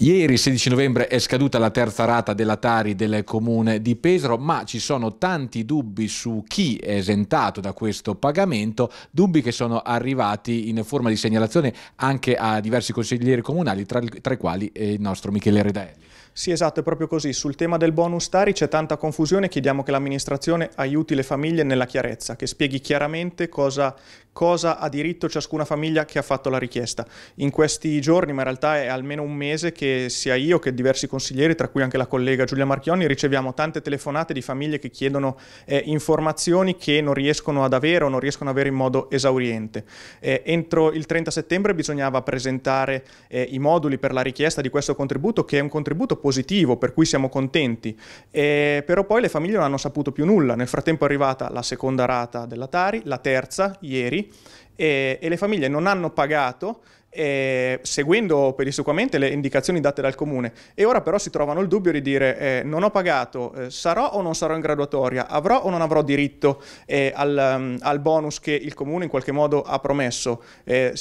Ieri 16 novembre è scaduta la terza rata dell'Atari del comune di Pesaro, ma ci sono tanti dubbi su chi è esentato da questo pagamento, dubbi che sono arrivati in forma di segnalazione anche a diversi consiglieri comunali, tra, tra i quali eh, il nostro Michele Redaelli. Sì, esatto, è proprio così. Sul tema del bonus Tari c'è tanta confusione, chiediamo che l'amministrazione aiuti le famiglie nella chiarezza, che spieghi chiaramente cosa, cosa, ha diritto ciascuna famiglia che ha fatto la richiesta. In questi giorni, ma in realtà è almeno un mese che sia io che diversi consiglieri, tra cui anche la collega Giulia Marchionni, riceviamo tante telefonate di famiglie che chiedono eh, informazioni che non riescono ad avere o non riescono ad avere in modo esauriente. Eh, entro il 30 settembre bisognava presentare eh, i moduli per la richiesta di questo contributo, che è un contributo positivo, per cui siamo contenti, eh, però poi le famiglie non hanno saputo più nulla. Nel frattempo è arrivata la seconda rata della Tari, la terza ieri, e, e le famiglie non hanno pagato eh, seguendo pedissequamente le indicazioni date dal comune e ora però si trovano il dubbio di dire eh, non ho pagato, eh, sarò o non sarò in graduatoria, avrò o non avrò diritto eh, al, um, al, bonus che il comune in qualche modo ha promesso, eh,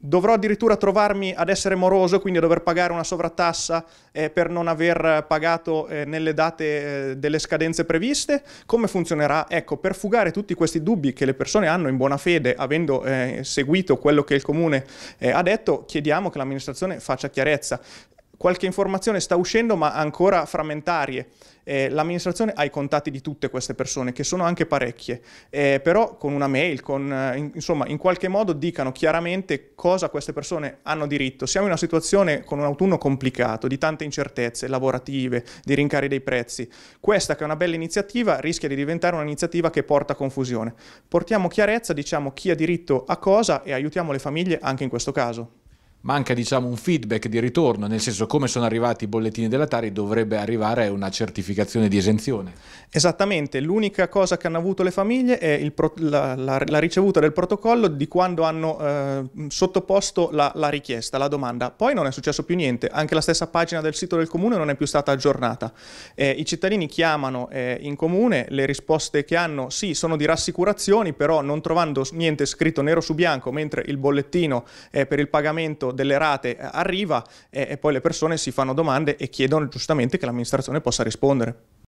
dovrò addirittura trovarmi ad essere moroso, quindi a dover pagare una sovrattassa eh, per non aver pagato nelle date delle scadenze previste, come funzionerà? Ecco, per fugare tutti questi dubbi che le persone hanno in buona fede, avendo seguito quello che il comune ha detto, detto, chiediamo che l'amministrazione faccia chiarezza. Qualche informazione sta uscendo ma ancora frammentarie. Eh, l'amministrazione ha i contatti di tutte queste persone, che sono anche parecchie, eh, però con una mail, con, eh, in, insomma, in qualche modo dicano chiaramente cosa queste persone hanno diritto. Siamo in una situazione con un autunno complicato, di tante incertezze lavorative, di rincari dei prezzi. Questa, che è una bella iniziativa, rischia di diventare un'iniziativa che porta confusione. Portiamo chiarezza, diciamo chi ha diritto a cosa e aiutiamo le famiglie anche in questo caso manca diciamo, un feedback di ritorno, nel senso come sono arrivati i bollettini dell'Atari dovrebbe arrivare una certificazione di esenzione. Esattamente, l'unica cosa che hanno avuto le famiglie è pro- la, la, la, ricevuta del protocollo di quando hanno eh, sottoposto la, la, richiesta, la domanda. Poi non è successo più niente, anche la stessa pagina del sito del comune non è più stata aggiornata. Eh, I cittadini chiamano eh, in comune, le risposte che hanno sì sono di rassicurazioni, però non trovando niente scritto nero su bianco, mentre il bollettino per il pagamento delle rate eh, arriva e, e poi le persone si fanno domande e chiedono giustamente che l'amministrazione possa rispondere.